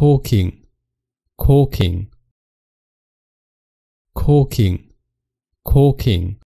corking, corking, corking, corking.